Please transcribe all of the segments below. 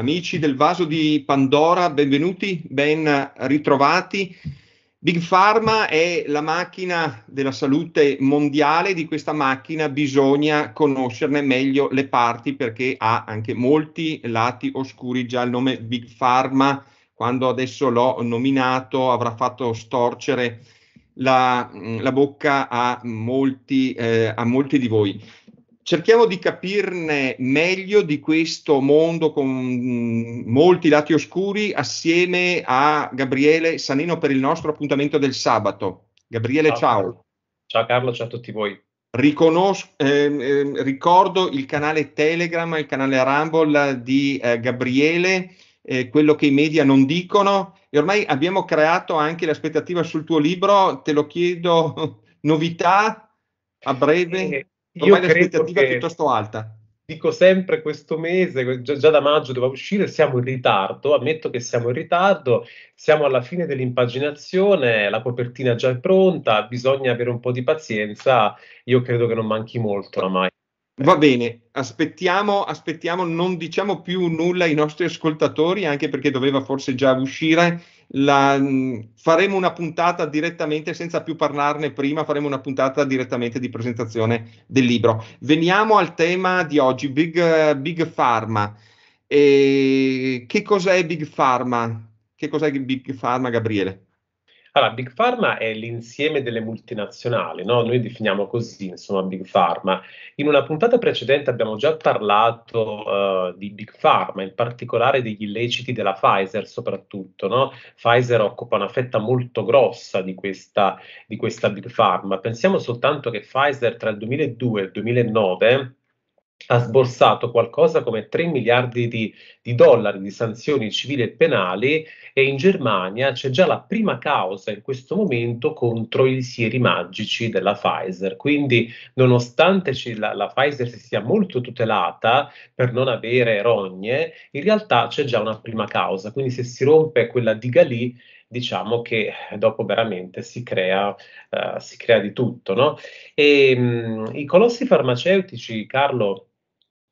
Amici del vaso di Pandora, benvenuti, ben ritrovati. Big Pharma è la macchina della salute mondiale, di questa macchina bisogna conoscerne meglio le parti perché ha anche molti lati oscuri, già il nome Big Pharma, quando adesso l'ho nominato, avrà fatto storcere la, la bocca a molti, eh, a molti di voi cerchiamo di capirne meglio di questo mondo con mm, molti lati oscuri assieme a Gabriele Sanino per il nostro appuntamento del sabato. Gabriele, ciao. Ciao, ciao Carlo, ciao a tutti voi. Riconos- ehm, ehm, ricordo il canale Telegram, il canale Rumble di eh, Gabriele, eh, quello che i media non dicono e ormai abbiamo creato anche l'aspettativa sul tuo libro, te lo chiedo, novità a breve? Eh, Ormai Io l'aspettativa è piuttosto alta. Dico sempre questo mese, già, già da maggio doveva uscire, siamo in ritardo, ammetto che siamo in ritardo, siamo alla fine dell'impaginazione, la copertina già è pronta, bisogna avere un po' di pazienza, io credo che non manchi molto oramai. Va bene, aspettiamo, aspettiamo, non diciamo più nulla ai nostri ascoltatori, anche perché doveva forse già uscire la, faremo una puntata direttamente, senza più parlarne prima, faremo una puntata direttamente di presentazione del libro. Veniamo al tema di oggi, Big, Big Pharma. E che cos'è Big Pharma? Che cos'è Big Pharma, Gabriele? Allora, Big Pharma è l'insieme delle multinazionali, no? noi definiamo così, insomma, Big Pharma. In una puntata precedente abbiamo già parlato uh, di Big Pharma, in particolare degli illeciti della Pfizer soprattutto. No? Pfizer occupa una fetta molto grossa di questa, di questa Big Pharma. Pensiamo soltanto che Pfizer tra il 2002 e il 2009 ha sborsato qualcosa come 3 miliardi di, di, dollari di sanzioni civili e penali e in Germania c'è già la prima causa in questo momento contro i sieri magici della Pfizer. Quindi nonostante la, la Pfizer si sia molto tutelata per non avere rogne, in realtà c'è già una prima causa. Quindi se si rompe quella diga lì, diciamo che dopo veramente si crea, uh, si crea di tutto. No? E, ehm, mh, I colossi farmaceutici, Carlo,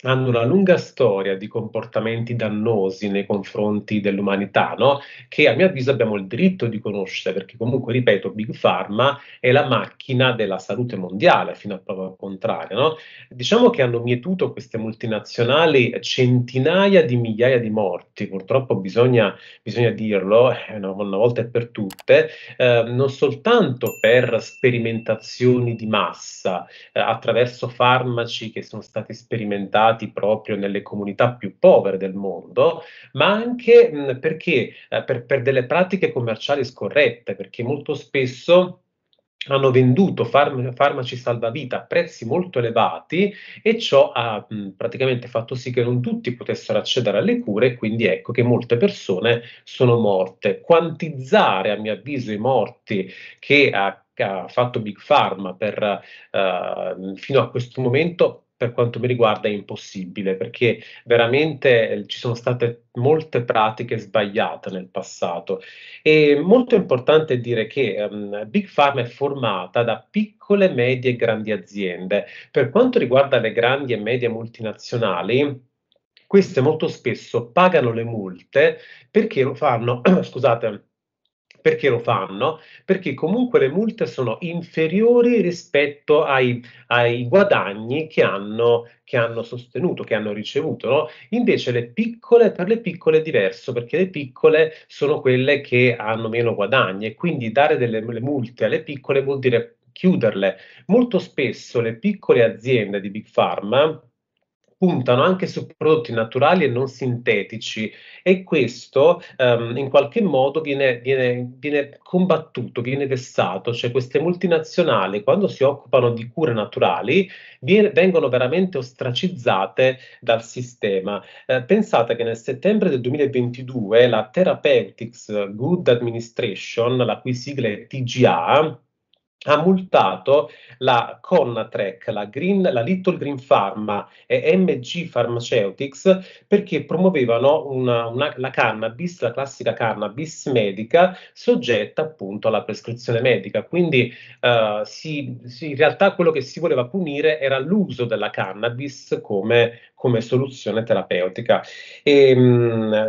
hanno una lunga storia di comportamenti dannosi nei confronti dell'umanità, no? che a mio avviso abbiamo il diritto di conoscere, perché comunque, ripeto, Big Pharma è la macchina della salute mondiale, fino a prova contraria. No? Diciamo che hanno mietuto queste multinazionali centinaia di migliaia di morti, purtroppo bisogna, bisogna dirlo eh, una, una, volta e per tutte, eh, non soltanto per sperimentazioni di massa, eh, attraverso farmaci che sono stati sperimentati, radicati proprio nelle comunità più povere del mondo, ma anche mh, perché, eh, per, per delle pratiche commerciali scorrette, perché molto spesso hanno venduto farm- farmaci salvavita a prezzi molto elevati e ciò ha mh, praticamente fatto sì che non tutti potessero accedere alle cure e quindi ecco che molte persone sono morte. Quantizzare a mio avviso i morti che ha, ha fatto Big Pharma per, uh, fino a questo momento per quanto mi riguarda è impossibile perché veramente eh, ci sono state molte pratiche sbagliate nel passato. È molto importante dire che um, Big Pharma è formata da piccole, medie e grandi aziende. Per quanto riguarda le grandi e medie multinazionali, queste molto spesso pagano le multe perché lo fanno, scusate, perché lo fanno? Perché comunque le multe sono inferiori rispetto ai, ai guadagni che hanno, che hanno, sostenuto, che hanno ricevuto. No? Invece le piccole, per le piccole è diverso, perché le piccole sono quelle che hanno meno guadagni e quindi dare delle multe alle piccole vuol dire chiuderle. Molto spesso le piccole aziende di Big Pharma puntano anche su prodotti naturali e non sintetici e questo ehm, in qualche modo viene, viene, viene, combattuto, viene vessato, cioè queste multinazionali quando si occupano di cure naturali viene, vengono veramente ostracizzate dal sistema. Eh, pensate che nel settembre del 2022 la Therapeutics Good Administration, la cui sigla è TGA, ha multato la Connatrek, la, Green, la Little Green Pharma e MG Pharmaceutics perché promuovevano una, una, la cannabis, la classica cannabis medica, soggetta appunto alla prescrizione medica. Quindi eh, si, si, in realtà quello che si voleva punire era l'uso della cannabis come, come soluzione terapeutica. E, ehm,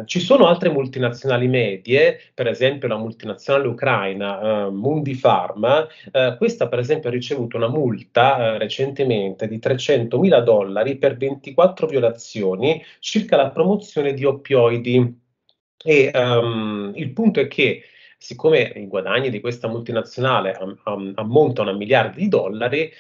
mh, ci sono altre multinazionali medie, per esempio la multinazionale ucraina eh, Pharma, eh, questa per esempio ha ricevuto una multa eh, recentemente di 300 mila dollari per 24 violazioni circa la promozione di oppioidi. E um, il punto è che siccome i guadagni di questa multinazionale am- am- ammontano a miliardi di dollari,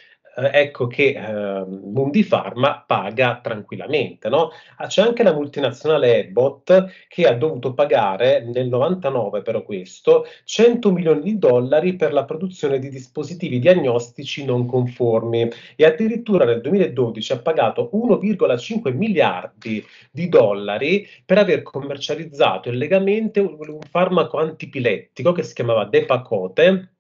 eh, ecco che eh, Mundi Pharma paga tranquillamente. No? Ah, c'è anche la multinazionale Abbott che ha dovuto pagare nel 99 però questo 100 milioni di dollari per la produzione di dispositivi diagnostici non conformi e addirittura nel 2012 ha pagato 1,5 miliardi di dollari per aver commercializzato illegalmente un, un farmaco antipilettico che si chiamava Depacote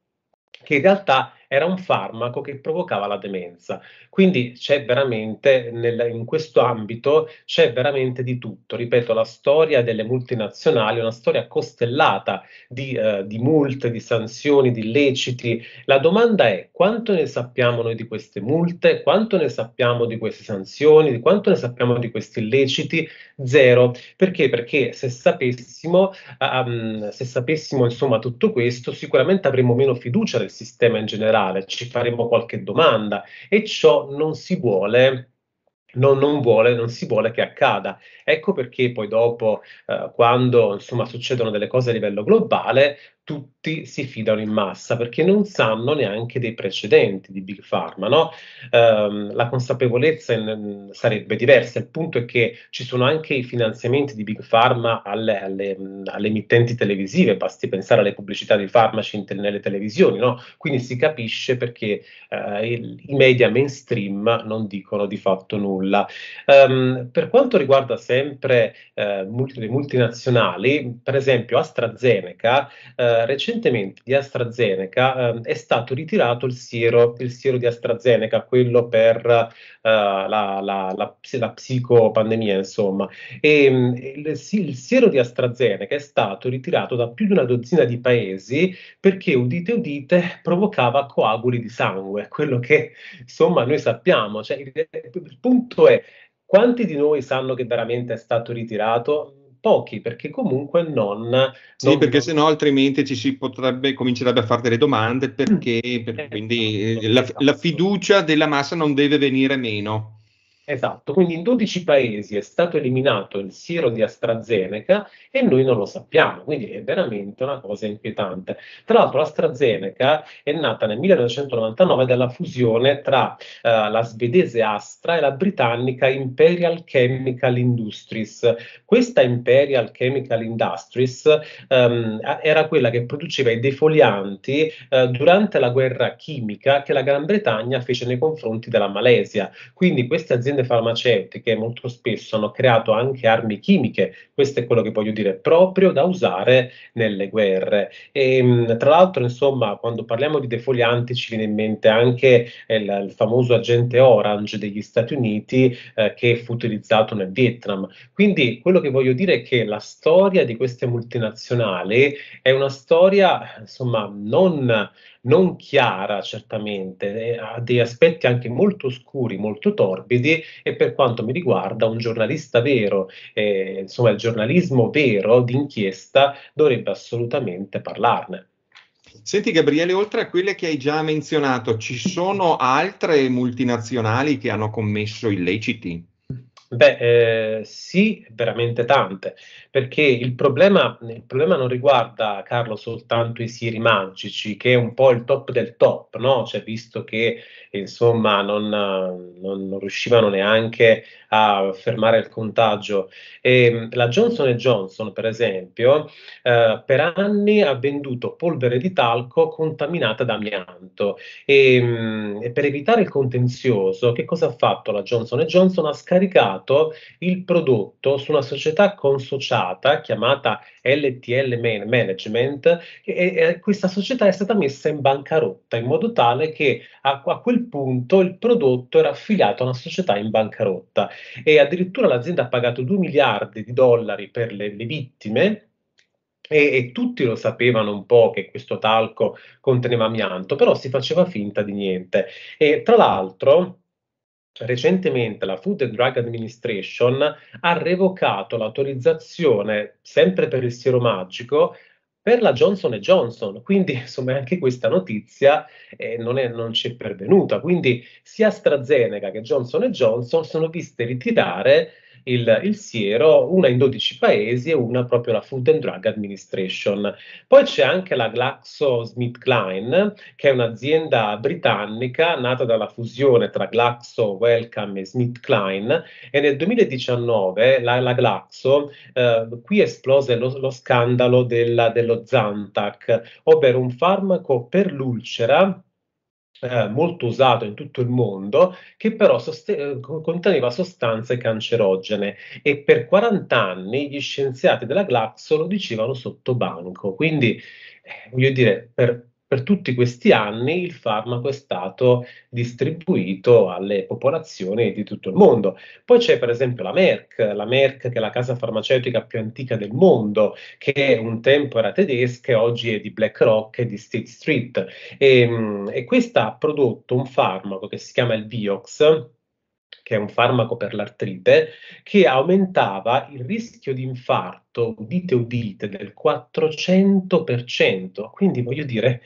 che in realtà era un farmaco che provocava la demenza. Quindi c'è veramente, nel, in questo ambito, c'è veramente di tutto. Ripeto, la storia delle multinazionali è una storia costellata di, eh, di multe, di sanzioni, di illeciti. La domanda è quanto ne sappiamo noi di queste multe, quanto ne sappiamo di queste sanzioni, di quanto ne sappiamo di questi illeciti? Zero. Perché? Perché se sapessimo, um, se sapessimo insomma tutto questo, sicuramente avremmo meno fiducia del sistema in generale generale, ci faremo qualche domanda e ciò non si vuole non, non, vuole, non si vuole che accada. Ecco perché poi dopo, eh, quando insomma, succedono delle cose a livello globale, tutti si fidano in massa perché non sanno neanche dei precedenti di Big Pharma. No? Eh, la consapevolezza in, sarebbe diversa. Il punto è che ci sono anche i finanziamenti di Big Pharma alle, alle, alle emittenti televisive, basti pensare alle pubblicità dei farmaci in, nelle televisioni. No? Quindi si capisce perché eh, il, i media mainstream non dicono di fatto nulla. Eh, per quanto riguarda sempre eh, multi, le multinazionali, per esempio AstraZeneca, eh, recentemente di AstraZeneca eh, è stato ritirato il siero, il siero, di AstraZeneca, quello per eh, la, la, la, la, psicopandemia, insomma. E, mm, il, il, siero di AstraZeneca è stato ritirato da più di una dozzina di paesi perché, udite udite, provocava coaguli di sangue, quello che insomma noi sappiamo. Cioè, il, il punto è quanti di noi sanno che veramente è stato ritirato? pochi, perché comunque non... Sì, non... perché sennò altrimenti ci si potrebbe, comincerebbe a fare delle domande, perché, mm. per, eh, quindi esatto, la, esatto. la fiducia della massa non deve venire meno. Esatto, quindi in 12 paesi è stato eliminato il siero di AstraZeneca e noi non lo sappiamo, quindi è veramente una cosa inquietante. Tra l'altro AstraZeneca è nata nel 1999 dalla fusione tra eh, la svedese Astra e la britannica Imperial Chemical Industries. Questa Imperial Chemical Industries ehm, era quella che produceva i defolianti eh, durante la guerra chimica che la Gran Bretagna fece nei confronti della Malesia. Quindi queste aziende aziende farmaceutiche molto spesso hanno creato anche armi chimiche, questo è quello che voglio dire, proprio da usare nelle guerre. E, ehm, tra l'altro, insomma, quando parliamo di defolianti ci viene in mente anche il, il famoso agente Orange degli Stati Uniti eh, che fu utilizzato nel Vietnam. Quindi quello che voglio dire è che la storia di queste multinazionali è una storia, insomma, non non chiara certamente, eh, ha degli aspetti anche molto scuri, molto torbidi e per quanto mi riguarda un giornalista vero, eh, insomma il giornalismo vero d'inchiesta dovrebbe assolutamente parlarne. Senti Gabriele, oltre a quelle che hai già menzionato, ci sono altre multinazionali che hanno commesso illeciti? Beh, eh, sì, veramente tante, perché il problema, il problema, non riguarda, Carlo, soltanto i siri magici, che è un po' il top del top, no? Cioè, visto che, insomma, non, non, non riuscivano neanche a fermare il contagio. E, ehm, la Johnson Johnson, per esempio, eh, per anni ha venduto polvere di talco contaminata da amianto e, ehm, mh, e per evitare il contenzioso, che cosa ha fatto la Johnson Johnson? Ha scaricato basato il prodotto su una società consociata chiamata LTL Management e, e questa società è stata messa in bancarotta in modo tale che a, a quel punto il prodotto era affiliato a una società in bancarotta e addirittura l'azienda ha pagato 2 miliardi di dollari per le, le vittime e, e, tutti lo sapevano un po' che questo talco conteneva amianto, però si faceva finta di niente. E tra l'altro, recentemente la Food and Drug Administration ha revocato l'autorizzazione, sempre per il siero magico, per la Johnson Johnson. Quindi, insomma, anche questa notizia eh, non, è, non ci è pervenuta. Quindi sia AstraZeneca che Johnson Johnson sono viste ritirare il, il siero, una in 12 paesi e una proprio la Food and Drug Administration. Poi c'è anche la GlaxoSmithKline, che è un'azienda britannica nata dalla fusione tra Glaxo, Wellcome e SmithKline e nel 2019 la, la Glaxo, eh, qui esplose lo, lo scandalo della, dello Zantac, ovvero un farmaco per l'ulcera eh, molto usato in tutto il mondo, che però soste- eh, conteneva sostanze cancerogene e per 40 anni gli scienziati della Glaxo lo dicevano sotto banco. Quindi, eh, voglio dire, per per tutti questi anni il farmaco è stato distribuito alle popolazioni di tutto il mondo. Poi c'è per esempio la Merck, la Merck che è la casa farmaceutica più antica del mondo, che un tempo era tedesca e oggi è di BlackRock e di State Street. E, ehm, e questa ha prodotto un farmaco che si chiama il Vioxx, che è un farmaco per l'artrite, che aumentava il rischio di infarto, udite udite, del 400%. Quindi voglio dire,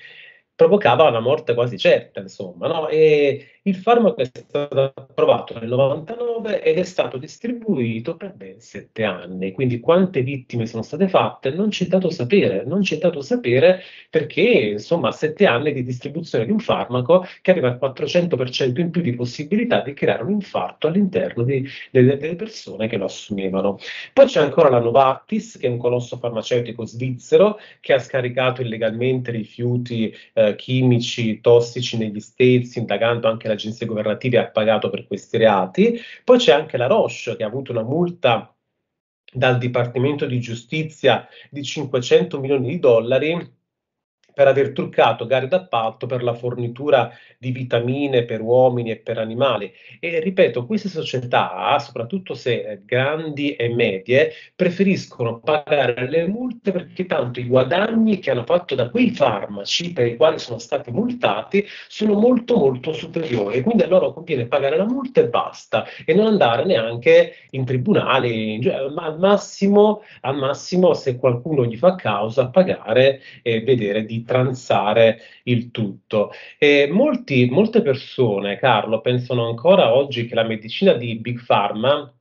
provocava una morte quasi certa, insomma, no? E il farmaco è stato approvato nel 99 ed è stato distribuito per ben sette anni, quindi quante vittime sono state fatte non ci è dato sapere, non ci è dato sapere perché insomma sette anni di distribuzione di un farmaco che arriva al 400% in più di possibilità di creare un infarto all'interno di, delle, delle, persone che lo assumevano. Poi c'è ancora la Novartis, che è un colosso farmaceutico svizzero che ha scaricato illegalmente rifiuti eh, chimici tossici negli States, indagando anche la alle agenzie governative ha pagato per questi reati. Poi c'è anche la Roche che ha avuto una multa dal Dipartimento di Giustizia di 500 milioni di dollari per aver truccato gare d'appalto per la fornitura di vitamine per uomini e per animali. E ripeto, queste società, soprattutto se grandi e medie, preferiscono pagare le multe perché tanto i guadagni che hanno fatto da quei farmaci per i quali sono stati multati sono molto molto superiori. Quindi a loro conviene pagare la multa e basta e non andare neanche in tribunale, in, al massimo, al massimo se qualcuno gli fa causa pagare e vedere di di transare il tutto. E molti, molte persone, Carlo, pensano ancora oggi che la medicina di Big Pharma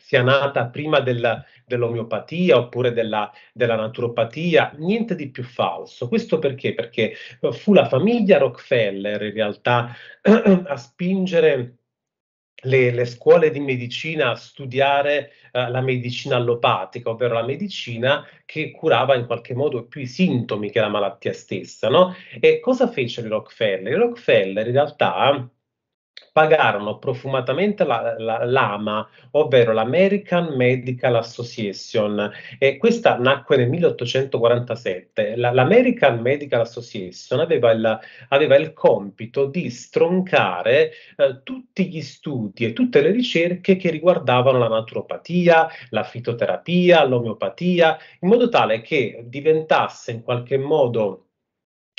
sia nata prima del, dell'omeopatia oppure della, della, naturopatia, niente di più falso. Questo perché? Perché eh, fu la famiglia Rockefeller in realtà a spingere le, le, scuole di medicina a studiare eh, la medicina allopatica, ovvero la medicina che curava in qualche modo più i sintomi che la malattia stessa. No? E cosa fece il Rockefeller? Il Rockefeller in realtà pagarono profumatamente la, la, l'AMA, ovvero l'American Medical Association, e questa nacque nel 1847. La, L'American Medical Association aveva il, aveva il compito di stroncare eh, tutti gli studi e tutte le ricerche che riguardavano la naturopatia, la fitoterapia, l'omeopatia, in modo tale che diventasse in qualche modo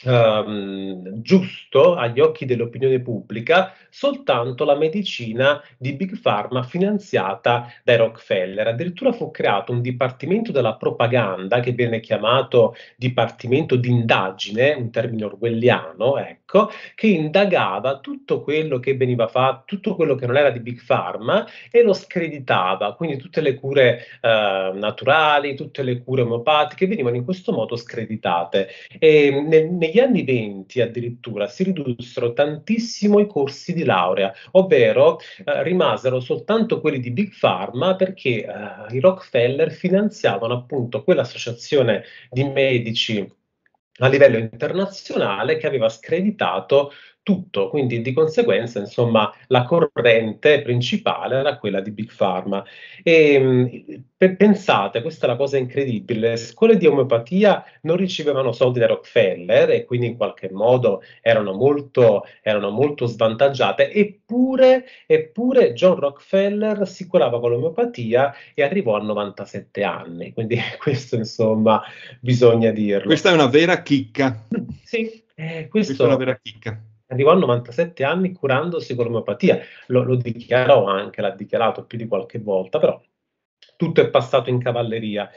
ehm, giusto agli occhi dell'opinione pubblica soltanto la medicina di Big Pharma finanziata dai Rockefeller. Addirittura fu creato un dipartimento della propaganda che viene chiamato dipartimento d'indagine, un termine orwelliano, ecco, che indagava tutto quello che veniva fatto, tutto quello che non era di Big Pharma e lo screditava, quindi tutte le cure eh, naturali, tutte le cure omeopatiche venivano in questo modo screditate. E nel, negli anni 20 addirittura si ridussero tantissimo i corsi di laurea, ovvero eh, rimasero soltanto quelli di Big Pharma perché eh, i Rockefeller finanziavano appunto quell'associazione di medici a livello internazionale che aveva screditato tutto, quindi di conseguenza insomma la corrente principale era quella di Big Pharma. E, ehm, pe- pensate, questa è la cosa incredibile, le scuole di omeopatia non ricevevano soldi da Rockefeller e quindi in qualche modo erano molto, erano molto svantaggiate, eppure, eppure John Rockefeller si curava con l'omeopatia e arrivò a 97 anni, quindi questo insomma bisogna dirlo. Questa è una vera chicca. Sì, eh, questo, questa è una vera chicca. Arrivò a 97 anni curandosi con l'omeopatia, lo, lo dichiarò anche, l'ha dichiarato più di qualche volta, però tutto è passato in cavalleria.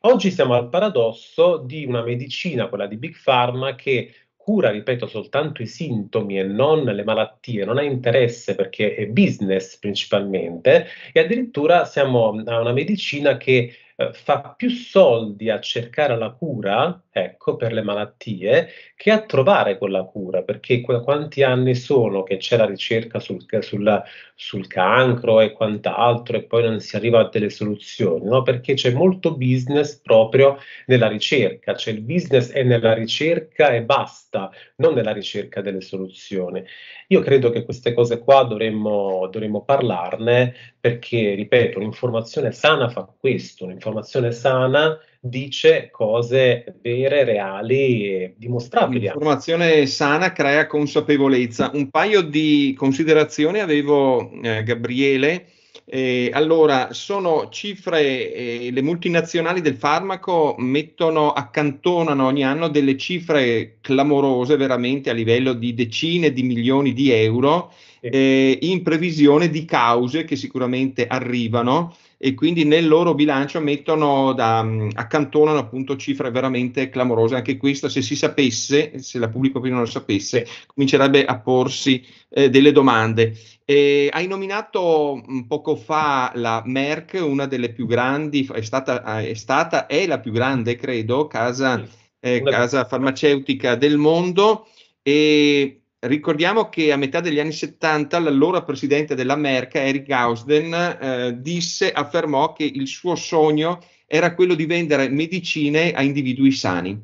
Oggi siamo al paradosso di una medicina, quella di Big Pharma, che cura, ripeto, soltanto i sintomi e non le malattie, non ha interesse perché è business principalmente, e addirittura siamo a una medicina che eh, fa più soldi a cercare la cura, ecco, per le malattie, che a trovare quella cura, perché que- quanti anni sono che c'è la ricerca sul, sulla, sul, cancro e quant'altro e poi non si arriva a delle soluzioni, no? Perché c'è molto business proprio nella ricerca, cioè il business è nella ricerca e basta, non nella ricerca delle soluzioni. Io credo che queste cose qua dovremmo, dovremmo parlarne perché, ripeto, l'informazione sana fa questo, l'informazione sana dice cose vere, reali e dimostrabili. L'informazione sana crea consapevolezza. Un paio di considerazioni avevo, eh, Gabriele, eh, allora, sono cifre, eh, le multinazionali del farmaco mettono, accantonano ogni anno delle cifre clamorose veramente a livello di decine di milioni di euro eh, in previsione di cause che sicuramente arrivano e quindi nel loro bilancio mettono da, mm, accantonano appunto cifre veramente clamorose. Anche questo, se si sapesse, se la pubblica opinione lo sapesse, comincerebbe a porsi eh, delle domande. Eh, hai nominato mm, poco fa la Merck, una delle più grandi, è stata, ah, è, stata, è la più grande, credo, casa, eh, casa farmaceutica del mondo. E ricordiamo che a metà degli anni 70 l'allora presidente della Merca, Eric Gausden, eh, disse, affermò che il suo sogno era quello di vendere medicine a individui sani.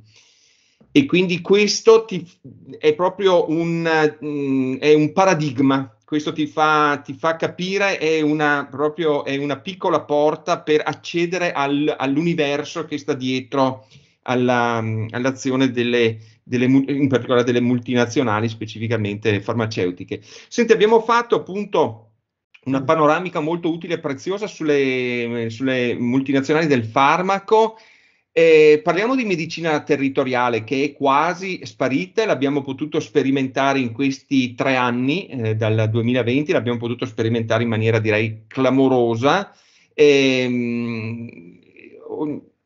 E quindi questo ti, è proprio un, mh, mm, è un, paradigma, questo ti fa, ti fa capire, è una, proprio, è una, piccola porta per accedere al, all'universo che sta dietro alla, mm, all'azione delle, delle, in particolare delle multinazionali, specificamente farmaceutiche. Senti, abbiamo fatto appunto una mm. panoramica molto utile e preziosa sulle, sulle multinazionali del farmaco. Eh, parliamo di medicina territoriale che è quasi sparita, l'abbiamo potuto sperimentare in questi tre anni, eh, dal 2020, l'abbiamo potuto sperimentare in maniera direi clamorosa. Eh,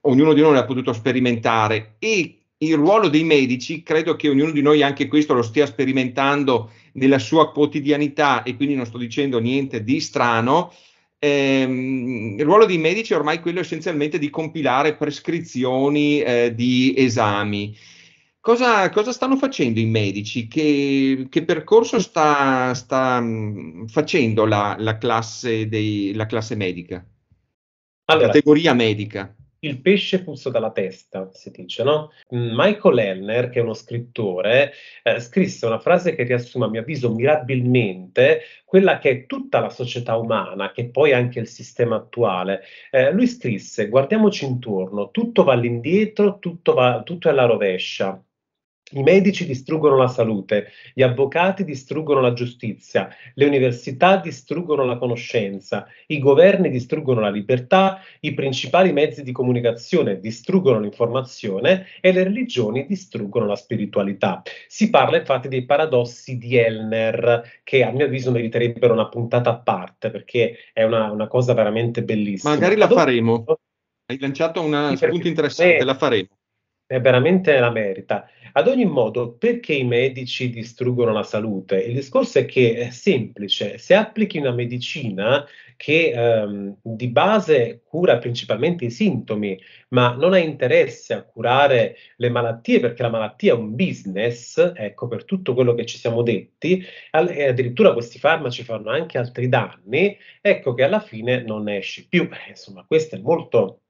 ognuno di noi l'ha potuto sperimentare e il ruolo dei medici, credo che ognuno di noi anche questo lo stia sperimentando nella sua quotidianità e quindi non sto dicendo niente di strano, ehm, il ruolo dei medici è ormai quello essenzialmente di compilare prescrizioni eh, di esami. Cosa, cosa, stanno facendo i medici? Che, che percorso sta, sta mm, facendo la, la, classe dei, la, classe medica? La allora, categoria medica? il pesce puzza dalla testa, si dice, no? Mm, Michael Elner, che è uno scrittore, eh, scrisse una frase che riassume, a mio avviso, mirabilmente quella che è tutta la società umana, che poi anche il sistema attuale. Eh, lui scrisse, guardiamoci intorno, tutto va all'indietro, tutto, va, tutto è alla rovescia. I medici distruggono la salute, gli avvocati distruggono la giustizia, le università distruggono la conoscenza, i governi distruggono la libertà, i principali mezzi di comunicazione distruggono l'informazione e le religioni distruggono la spiritualità. Si parla infatti dei paradossi di Elner, che a mio avviso meriterebbero una puntata a parte perché è una, una cosa veramente bellissima. Magari la faremo. Hai lanciato una spunto interessante, la faremo è veramente la merita. Ad ogni modo, perché i medici distruggono la salute? Il discorso è che è semplice, se applichi una medicina che ehm, di base cura principalmente i sintomi, ma non ha interesse a curare le malattie perché la malattia è un business, ecco per tutto quello che ci siamo detti, all- e addirittura questi farmaci fanno anche altri danni, ecco che alla fine non ne esci più. Eh, insomma, questo è molto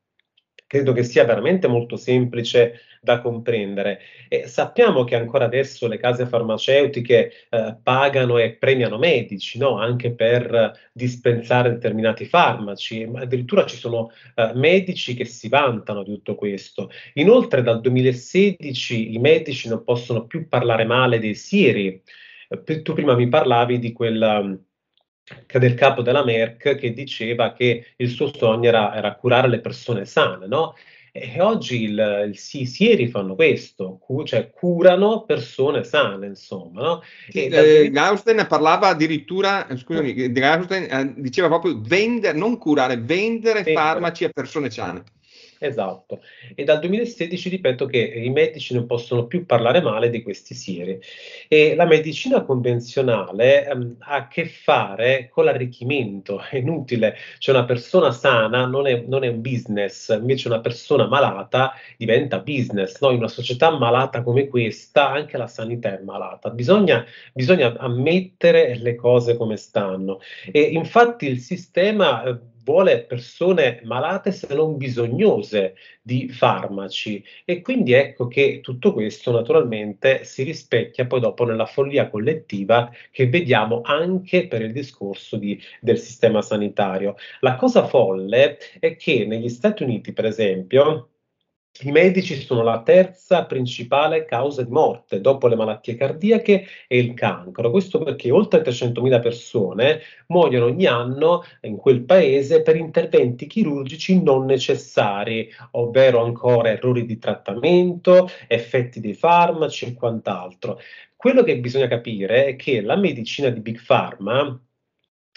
credo che sia veramente molto semplice da comprendere. E sappiamo che ancora adesso le case farmaceutiche eh, pagano e premiano medici no? anche per dispensare determinati farmaci, addirittura ci sono eh, medici che si vantano di tutto questo. Inoltre dal 2016 i medici non possono più parlare male dei Siri. Eh, tu prima mi parlavi di quella del capo della Merck che diceva che il suo sogno era, era curare le persone sane, no? E oggi il, il, i sieri fanno questo, cu- cioè curano persone sane, insomma. No? E, eh, Gausten parlava addirittura, eh, scusami, Gausten eh, diceva proprio vendere, non curare, vendere sì, farmaci a persone sane. Esatto, e dal 2016 ripeto che i medici non possono più parlare male di questi siri e la medicina convenzionale ehm, ha a che fare con l'arricchimento, è inutile, cioè una persona sana non è, non è un business, invece una persona malata diventa business, no? in una società malata come questa anche la sanità è malata, bisogna, bisogna ammettere le cose come stanno e infatti il sistema... Eh, vuole persone malate se non bisognose di farmaci e quindi ecco che tutto questo naturalmente si rispecchia poi dopo nella follia collettiva che vediamo anche per il discorso di, del sistema sanitario. La cosa folle è che negli Stati Uniti, per esempio, i medici sono la terza principale causa di morte dopo le malattie cardiache e il cancro. Questo perché oltre 300.000 persone muoiono ogni anno in quel paese per interventi chirurgici non necessari, ovvero ancora errori di trattamento, effetti dei farmaci e quant'altro. Quello che bisogna capire è che la medicina di Big Pharma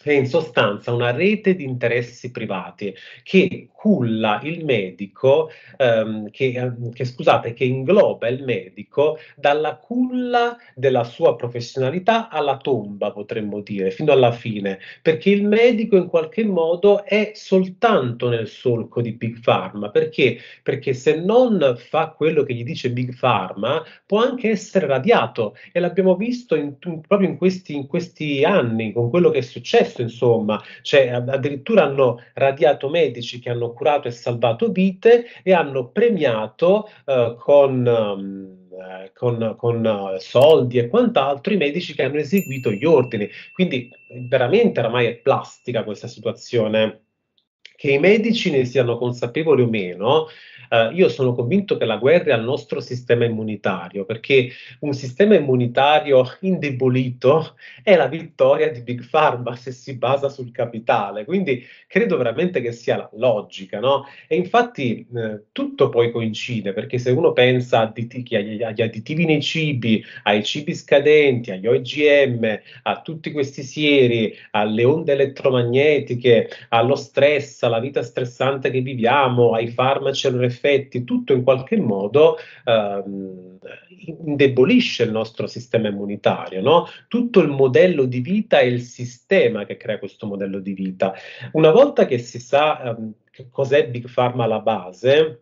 è in sostanza una rete di interessi privati che culla il medico, ehm, che, ehm, che, scusate, che ingloba il medico dalla culla della sua professionalità alla tomba, potremmo dire, fino alla fine, perché il medico in qualche modo è soltanto nel solco di Big Pharma, perché? Perché se non fa quello che gli dice Big Pharma, può anche essere radiato e l'abbiamo visto in, in, proprio in questi, in questi anni con quello che è successo successo, insomma, cioè, addirittura hanno radiato medici che hanno curato e salvato vite e hanno premiato eh, con... Um, con, con, eh, soldi e quant'altro i medici che hanno eseguito gli ordini. Quindi veramente oramai è plastica questa situazione che i medici ne siano consapevoli o meno, eh, io sono convinto che la guerra è al nostro sistema immunitario, perché un sistema immunitario indebolito è la vittoria di Big Pharma se si basa sul capitale. Quindi credo veramente che sia la logica, no? E infatti eh, tutto poi coincide, perché se uno pensa additi- agli, agli additivi nei cibi, ai cibi scadenti, agli OGM, a tutti questi sieri, alle onde elettromagnetiche, allo stress, alla alla vita stressante che viviamo, ai farmaci e ai loro effetti, tutto in qualche modo ehm, indebolisce il nostro sistema immunitario, no? tutto il modello di vita e il sistema che crea questo modello di vita. Una volta che si sa ehm, cos'è Big Pharma alla base,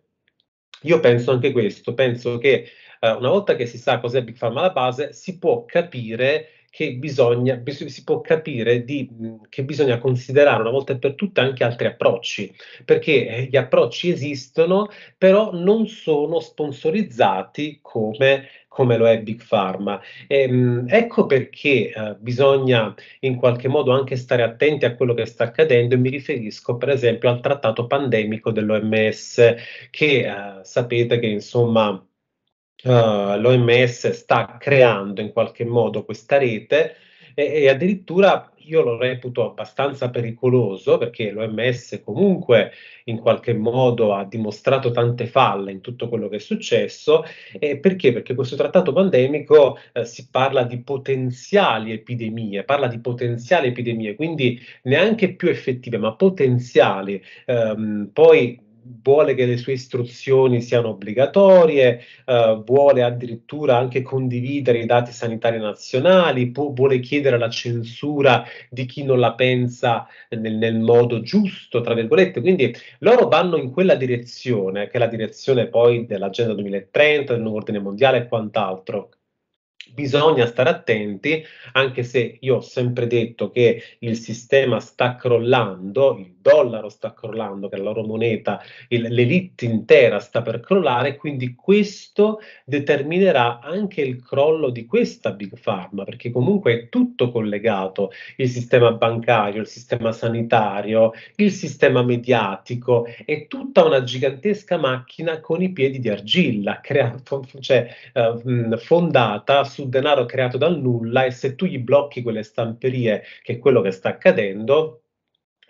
io penso anche questo, penso che eh, una volta che si sa cos'è Big Pharma alla base, si può capire che bisogna, si può capire di, che bisogna considerare una volta per tutte anche altri approcci, perché eh, gli approcci esistono, però non sono sponsorizzati come come lo è Big Pharma. Ehm, ecco perché eh, bisogna in qualche modo anche stare attenti a quello che sta accadendo e mi riferisco per esempio al trattato pandemico dell'OMS che eh, sapete che insomma eh, L'OMS sta creando in qualche modo questa rete e, e, addirittura io lo reputo abbastanza pericoloso perché l'OMS comunque in qualche modo ha dimostrato tante falle in tutto quello che è successo eh, perché? Perché questo trattato pandemico eh, si parla di potenziali epidemie, parla di potenziali epidemie, quindi neanche più effettive, ma potenziali. Um, poi vuole che le sue istruzioni siano obbligatorie, eh, vuole addirittura anche condividere i dati sanitari nazionali, pu- vuole chiedere la censura di chi non la pensa nel, nel, modo giusto, tra virgolette. Quindi loro vanno in quella direzione, che è la direzione poi dell'Agenda 2030, del nuovo ordine mondiale e quant'altro bisogna stare attenti, anche se io ho sempre detto che il sistema sta crollando, il dollaro sta crollando, che è la loro moneta, il, l'elite intera sta per crollare, quindi questo determinerà anche il crollo di questa big pharma, perché comunque è tutto collegato, il sistema bancario, il sistema sanitario, il sistema mediatico, è tutta una gigantesca macchina con i piedi di argilla, creato, cioè, eh, fondata su denaro creato dal nulla e se tu gli blocchi quelle stamperie, che è quello che sta accadendo,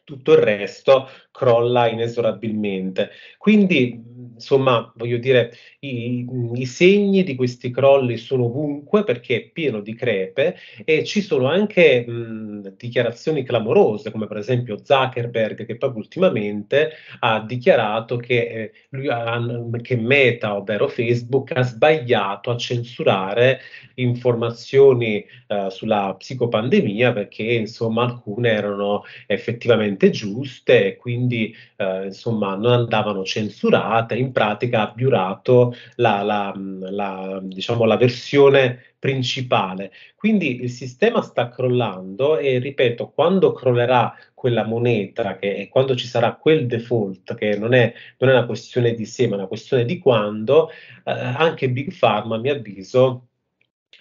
tutto il resto crolla inesorabilmente. Quindi, insomma, voglio dire, i, i, segni di questi crolli sono ovunque perché è pieno di crepe e ci sono anche mh, dichiarazioni clamorose, come per esempio Zuckerberg che proprio ultimamente ha dichiarato che, eh, lui ha, che Meta, ovvero Facebook, ha sbagliato a censurare informazioni eh, sulla psicopandemia perché, insomma, alcune erano effettivamente assolutamente giuste, quindi eh, insomma non andavano censurate, in pratica ha viurato la, la, la, diciamo, la versione principale. Quindi il sistema sta crollando e ripeto, quando crollerà quella moneta che, e quando ci sarà quel default, che non è, non è una questione di se, ma una questione di quando, eh, anche Big Pharma, a mio avviso,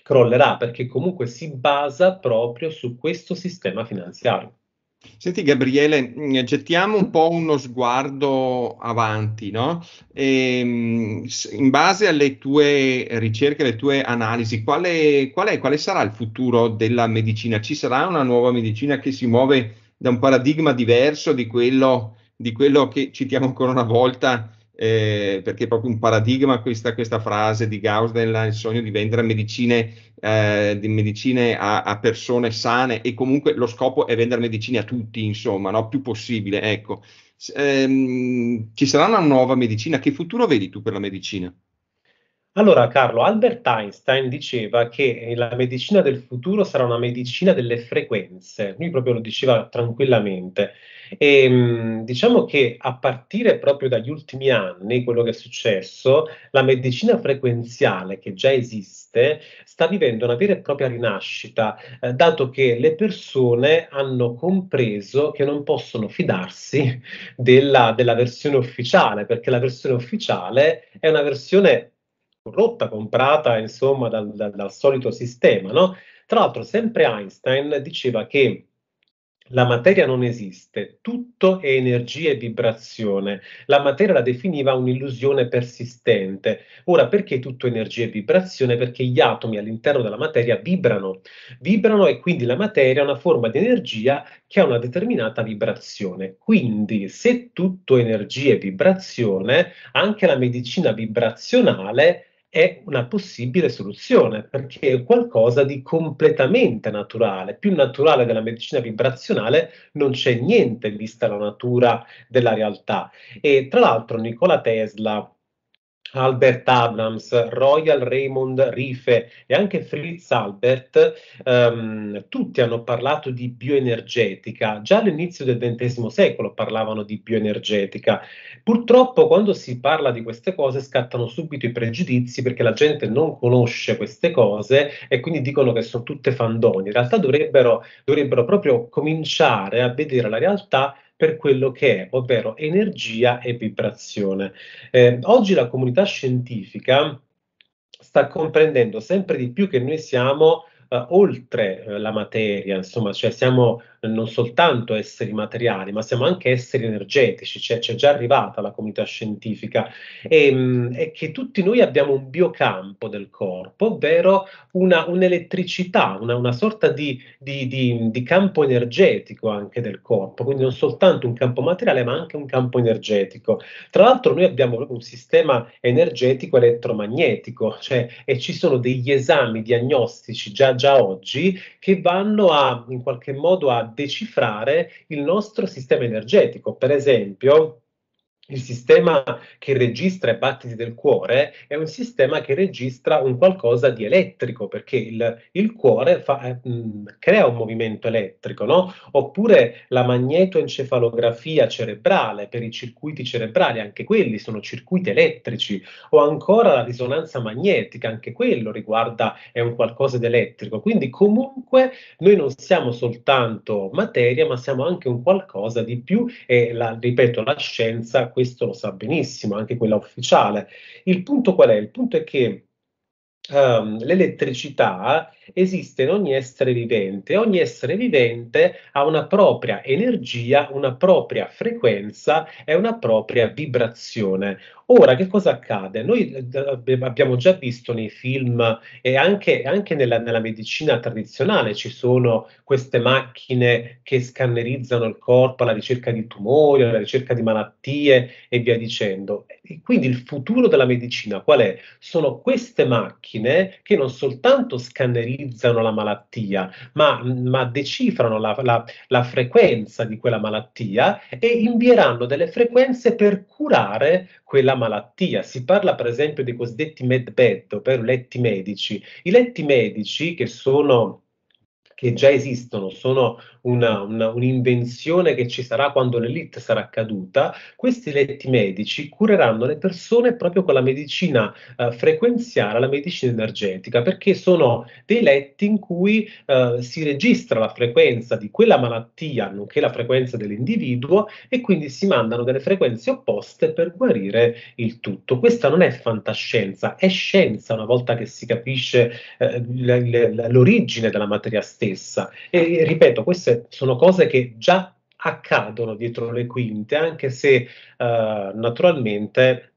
crollerà perché comunque si basa proprio su questo sistema finanziario. Senti Gabriele, mm, gettiamo un po' uno sguardo avanti, no? E, ehm, in base alle tue ricerche, alle tue analisi, quale, qual è, quale sarà il futuro della medicina? Ci sarà una nuova medicina che si muove da un paradigma diverso di quello, di quello che, citiamo ancora una volta, eh, perché è proprio un paradigma questa, questa frase di Gauss del sogno di vendere medicine, eh, di medicine a, a, persone sane e comunque lo scopo è vendere medicine a tutti, insomma, no? più possibile. Ecco. Ehm, ci sarà una nuova medicina? Che futuro vedi tu per la medicina? Allora, Carlo, Albert Einstein diceva che la medicina del futuro sarà una medicina delle frequenze. Lui proprio lo diceva tranquillamente. E, ehm, diciamo che a partire proprio dagli ultimi anni, quello che è successo, la medicina frequenziale che già esiste sta vivendo una vera e propria rinascita, eh, dato che le persone hanno compreso che non possono fidarsi della, della versione ufficiale, perché la versione ufficiale è una versione corrotta, comprata insomma dal, dal, dal solito sistema. No? Tra l'altro sempre Einstein diceva che la materia non esiste, tutto è energia e vibrazione. La materia la definiva un'illusione persistente. Ora, perché tutto è energia e vibrazione? Perché gli atomi all'interno della materia vibrano, vibrano e quindi la materia è una forma di energia che ha una determinata vibrazione. Quindi, se tutto è energia e vibrazione, anche la medicina vibrazionale è una possibile soluzione, perché è qualcosa di completamente naturale, più naturale della medicina vibrazionale non c'è niente vista la natura della realtà. E tra l'altro Nikola Tesla Albert Abrams, Royal Raymond Rife e anche Fritz Albert, ehm, tutti hanno parlato di bioenergetica. Già all'inizio del XX secolo parlavano di bioenergetica. Purtroppo quando si parla di queste cose scattano subito i pregiudizi perché la gente non conosce queste cose e quindi dicono che sono tutte fandoni. In realtà dovrebbero, dovrebbero proprio cominciare a vedere la realtà per quello che è, ovvero energia e vibrazione. Eh, oggi la comunità scientifica sta comprendendo sempre di più che noi siamo Uh, oltre uh, la materia, insomma, cioè siamo non soltanto esseri materiali, ma siamo anche esseri energetici, c'è, cioè, c'è già arrivata la comunità scientifica, e, ehm, è che tutti noi abbiamo un biocampo del corpo, ovvero una, un'elettricità, una, una sorta di, di, di, di, campo energetico anche del corpo, quindi non soltanto un campo materiale, ma anche un campo energetico. Tra l'altro noi abbiamo proprio un sistema energetico elettromagnetico, cioè, e ci sono degli esami diagnostici già, già oggi che vanno a, in qualche modo a decifrare il nostro sistema energetico. Per esempio, il sistema che registra i battiti del cuore è un sistema che registra un qualcosa di elettrico, perché il, il cuore fa, mh, eh, mm, crea un movimento elettrico, no? Oppure la magnetoencefalografia cerebrale per i circuiti cerebrali, anche quelli sono circuiti elettrici, o ancora la risonanza magnetica, anche quello riguarda, è un qualcosa di elettrico. Quindi comunque noi non siamo soltanto materia, ma siamo anche un qualcosa di più e la, ripeto, la scienza questo lo sa benissimo, anche quella ufficiale. Il punto qual è? Il punto è che um, l'elettricità esiste in ogni essere vivente. Ogni essere vivente ha una propria energia, una propria frequenza e una propria vibrazione. Ora, che cosa accade? Noi eh, abbiamo già visto nei film e anche, anche nella, nella, medicina tradizionale ci sono queste macchine che scannerizzano il corpo alla ricerca di tumori, alla ricerca di malattie e via dicendo. E quindi il futuro della medicina qual è? Sono queste macchine che non soltanto scannerizzano analizzano la malattia, ma, ma decifrano la, la, la, frequenza di quella malattia e invieranno delle frequenze per curare quella malattia. Si parla per esempio dei cosiddetti med bed, ovvero letti medici. I letti medici che sono che già esistono, sono una, una, un'invenzione che ci sarà quando l'elite sarà caduta, questi letti medici cureranno le persone proprio con la medicina eh, frequenziale, la medicina energetica, perché sono dei letti in cui eh, si registra la frequenza di quella malattia, nonché la frequenza dell'individuo, e quindi si mandano delle frequenze opposte per guarire il tutto. Questa non è fantascienza, è scienza una volta che si capisce eh, l'origine della materia stessa stessa. E ripeto, queste sono cose che già accadono dietro le quinte, anche se eh, naturalmente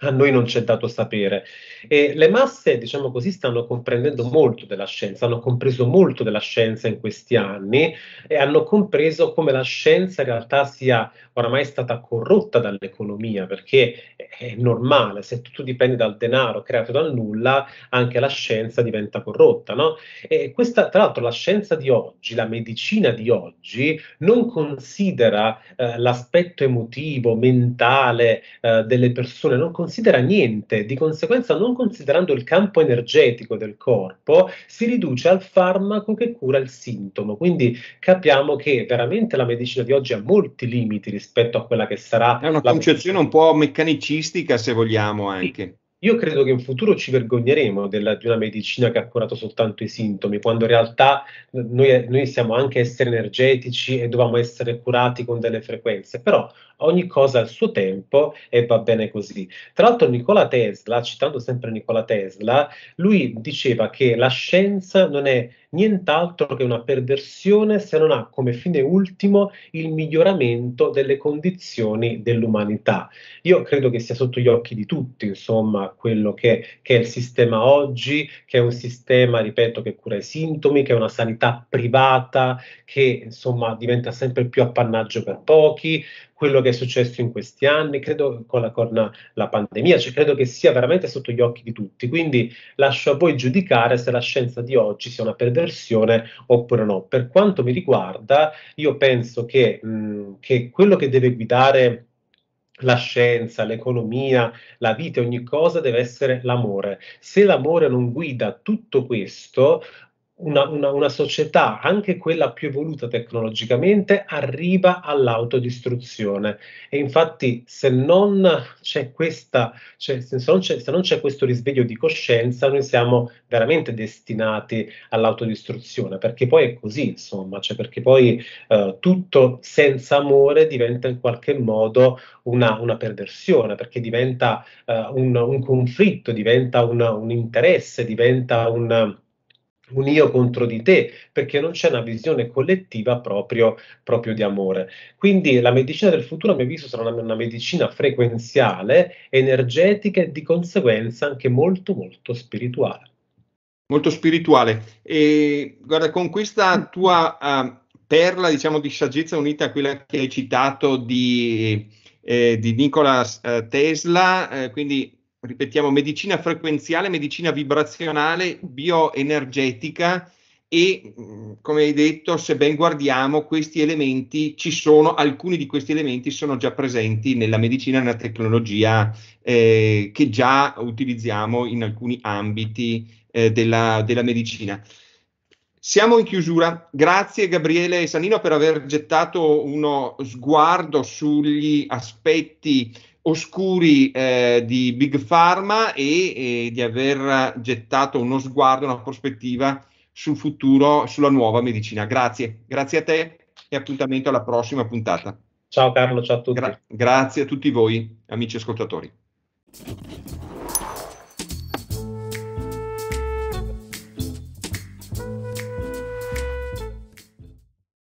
a noi non c'è dato sapere. E le masse, diciamo così, stanno comprendendo molto della scienza, hanno compreso molto della scienza in questi anni e hanno compreso come la scienza in realtà sia oramai stata corrotta dall'economia, perché è normale, se tutto dipende dal denaro creato dal nulla, anche la scienza diventa corrotta. No? E questa, tra l'altro, la scienza di oggi, la medicina di oggi, non considera eh, l'aspetto emotivo, mentale eh, delle persone, non considera niente, di conseguenza non considerando il campo energetico del corpo, si riduce al farmaco che cura il sintomo. Quindi capiamo che veramente la medicina di oggi ha molti limiti rispetto a quella che sarà. È una concezione medicina. un po' meccanicistica, se vogliamo anche. Sì. Io credo che in futuro ci vergogneremo della, di una medicina che ha curato soltanto i sintomi, quando in realtà eh, noi, noi siamo anche esseri energetici e dobbiamo essere curati con delle frequenze, però ogni cosa ha il suo tempo e va bene così. Tra l'altro Nikola Tesla, citando sempre Nikola Tesla, lui diceva che la scienza non è nient'altro che una perversione se non ha come fine ultimo il miglioramento delle condizioni dell'umanità. Io credo che sia sotto gli occhi di tutti, insomma, quello che, che è il sistema oggi, che è un sistema, ripeto, che cura i sintomi, che è una sanità privata, che insomma diventa sempre più appannaggio per pochi, quello che è successo in questi anni, credo con la, con la pandemia, cioè credo che sia veramente sotto gli occhi di tutti. Quindi lascio a voi giudicare se la scienza di oggi sia una perversione oppure no. Per quanto mi riguarda, io penso che, mh, mm, che quello che deve guidare la scienza, l'economia, la vita, ogni cosa deve essere l'amore. Se l'amore non guida tutto questo, una, una, una società, anche quella più evoluta tecnologicamente, arriva all'autodistruzione. E infatti se non c'è, questa, cioè, se non c'è, se non c'è questo risveglio di coscienza, noi siamo veramente destinati all'autodistruzione, perché poi è così, insomma, cioè perché poi eh, tutto senza amore diventa in qualche modo una, una perversione, perché diventa eh, un, un, conflitto, diventa un, un interesse, diventa un un io contro di te, perché non c'è una visione collettiva proprio, proprio, di amore. Quindi la medicina del futuro, a mio avviso, sarà una, una medicina frequenziale, energetica e di conseguenza anche molto, molto spirituale. Molto spirituale. E guarda, con questa mm. tua uh, perla, diciamo, di saggezza unita a quella che hai citato di, eh, di Nikola eh, Tesla, eh, quindi ripetiamo, medicina frequenziale, medicina vibrazionale, bioenergetica e, mm, come hai detto, se ben guardiamo, questi elementi ci sono, alcuni di questi elementi sono già presenti nella medicina, nella tecnologia eh, che già utilizziamo in alcuni ambiti eh, della, della medicina. Siamo in chiusura. Grazie Gabriele Sanino per aver gettato uno sguardo sugli aspetti oscuri eh, di Big Pharma e, e, di aver gettato uno sguardo, una prospettiva sul futuro, sulla nuova medicina. Grazie, grazie a te e appuntamento alla prossima puntata. Ciao Carlo, ciao a tutti. Gra- grazie a tutti voi, amici ascoltatori.